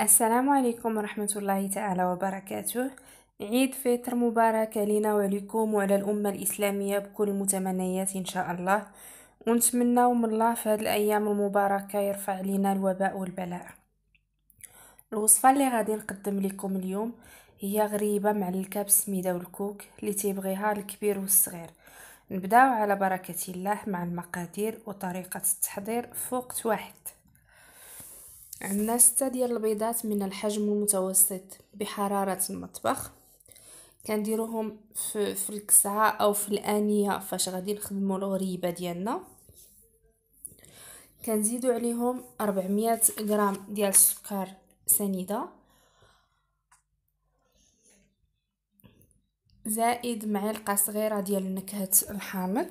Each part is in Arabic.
السلام عليكم ورحمة الله تعالى وبركاته عيد فطر مبارك لنا ولكم وعلى الأمة الإسلامية بكل المتمنيات إن شاء الله ونتمنى من الله في هذه الأيام المباركة يرفع لنا الوباء والبلاء الوصفة اللي غادي نقدم لكم اليوم هي غريبة مع الكاب سميدة والكوك اللي تيبغيها الكبير والصغير نبداو على بركة الله مع المقادير وطريقة التحضير في وقت واحد عندنا ستة ديال البيضات من الحجم المتوسط بحرارة المطبخ كنديروهم في, في الكسعة او في الانية فاش غادي نخدمو الغريبة ديالنا كنزيدو عليهم 400 غرام ديال السكر سنيدة زائد معلقة صغيرة ديال نكهة الحامض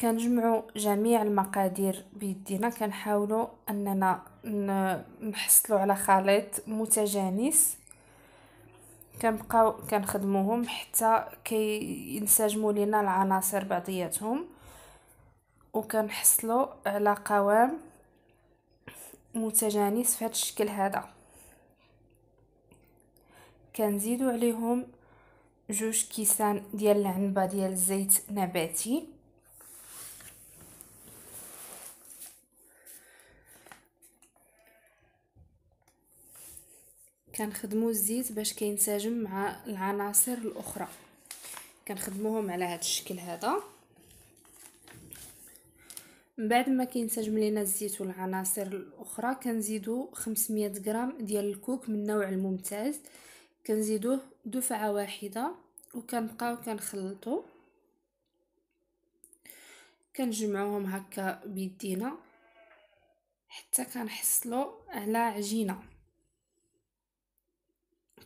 كنجمعوا جميع المقادير بيدينا كنحاولوا اننا نحصلوا على خليط متجانس كنبقاو كنخدموهم حتى كينسجموا كي لينا العناصر بعضياتهم وكنحصلوا على قوام متجانس في هذا الشكل هذا كنزيدوا عليهم جوج كيسان ديال العنبه ديال الزيت نباتي كنخدمو الزيت باش كينسجم مع العناصر الاخرى كنخدموهم على هذا الشكل هذا من بعد ما كينسجم لينا الزيت والعناصر الاخرى كنزيدو 500 غرام ديال الكوك من النوع الممتاز كنزيدوه دفعه واحده وكنبقاو كنخلطو كنجمعوهم هكا بيدينا حتى كنحصلو على عجينه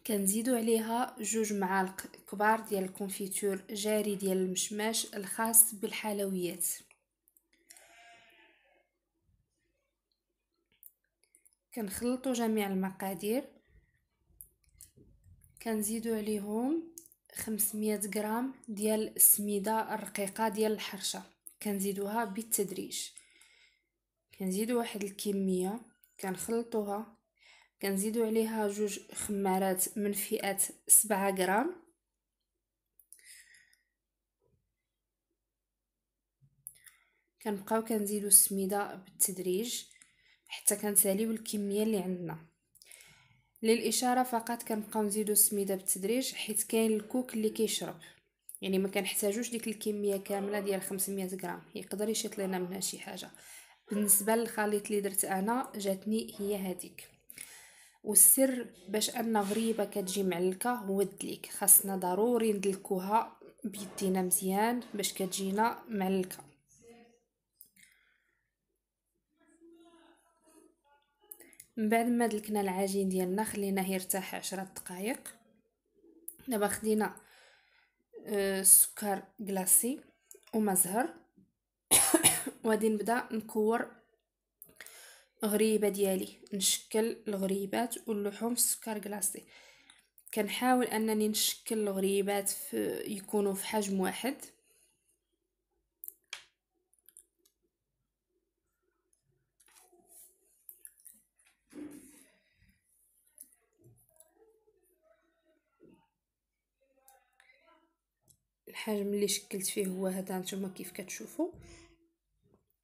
كنزيدو عليها جوج معالق كبار ديال الكونفيتور جاري ديال المشماش الخاص بالحلويات كنخلطو جميع المقادير كنزيدو عليهم 500 غرام ديال السميده الرقيقه ديال الحرشه كنزيدوها بالتدريج كنزيدو واحد الكميه كنخلطوها كنزيدو عليها جوج خمارات من فئة سبعة غرام كنبقاو كنزيدو السميدة بالتدريج حتى كنساليو الكمية اللي عندنا للإشارة فقط كنبقاو نزيدو السميدة بالتدريج حيت كاين الكوك اللي كيشرب يعني ما كنحتاجوش ديك الكميه كامله ديال 500 غرام يقدر يشيط لينا منها شي حاجه بالنسبه للخليط اللي درت انا جاتني هي هذيك والسر باش ان غريبه كتجي معلكه هو الدليك خاصنا ضروري ندلكوها بيدينا مزيان باش كتجينا معلكه من بعد ما دلكنا العجين ديالنا خليناه يرتاح عشرة دقائق دابا خدينا السكر آه، كلاصي وما زهر وغادي نبدا نكور غريبه ديالي نشكل الغريبات واللحوم في السكر كلاصي كنحاول انني نشكل الغريبات في يكونوا في حجم واحد الحجم اللي شكلت فيه هو هذا نتوما كيف كتشوفوا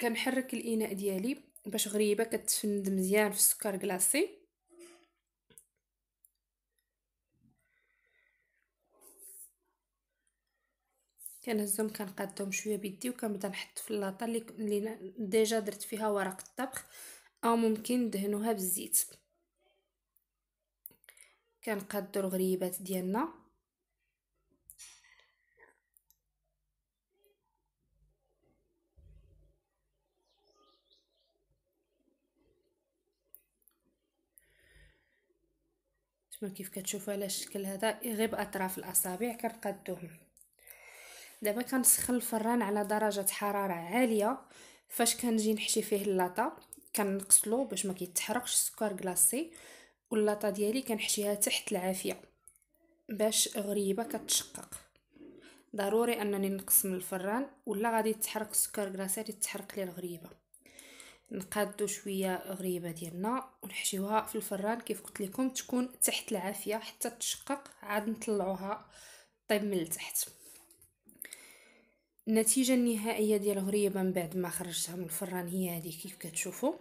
كنحرك الاناء ديالي باش غريبه كتفند مزيان في السكر كلاصي كنهزهم كنقادهم شويه بيدي وكنبدا نحط في اللاطه اللي ديجا درت فيها ورق الطبخ او ممكن ندهنوها بالزيت كنقادو الغريبات ديالنا نتوما كيف كتشوفوا على الشكل هذا غير باطراف الاصابع كنقادوهم دابا كنسخن الفران على درجه حراره عاليه فاش كنجي نحشي فيه اللاطه كنقصلو باش ما كيتحرقش السكر كلاصي واللاطه ديالي كنحشيها تحت العافيه باش غريبه كتشقق ضروري انني نقسم الفران ولا غادي تحرق السكر كلاصي غادي تحرق لي الغريبه نقادو شويه غريبه ديالنا ونحشيوها في الفران كيف قلت لكم تكون تحت العافيه حتى تشقق عاد نطلعوها طيب من التحت النتيجه النهائيه ديال الغريبه من بعد ما خرجتها من الفران هي هذه كيف كتشوفوا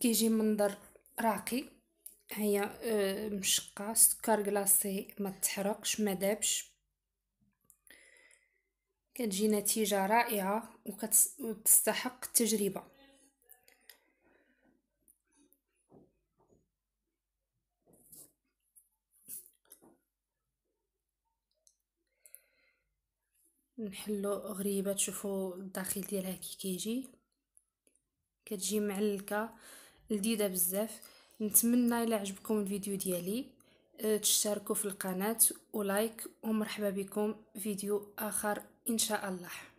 كيجي منظر راقي هي آه، مشقه سكر كلاصي ما تحرقش ما دابش كتجي نتيجه رائعه وكتستحق التجربه نحلو غريبه تشوفوا الداخل ديالها كي كيجي كتجي معلكه لذيذه بزاف نتمنى الى عجبكم الفيديو ديالي أه، تشتركوا في القناه ولايك ومرحبا بكم فيديو اخر ان شاء الله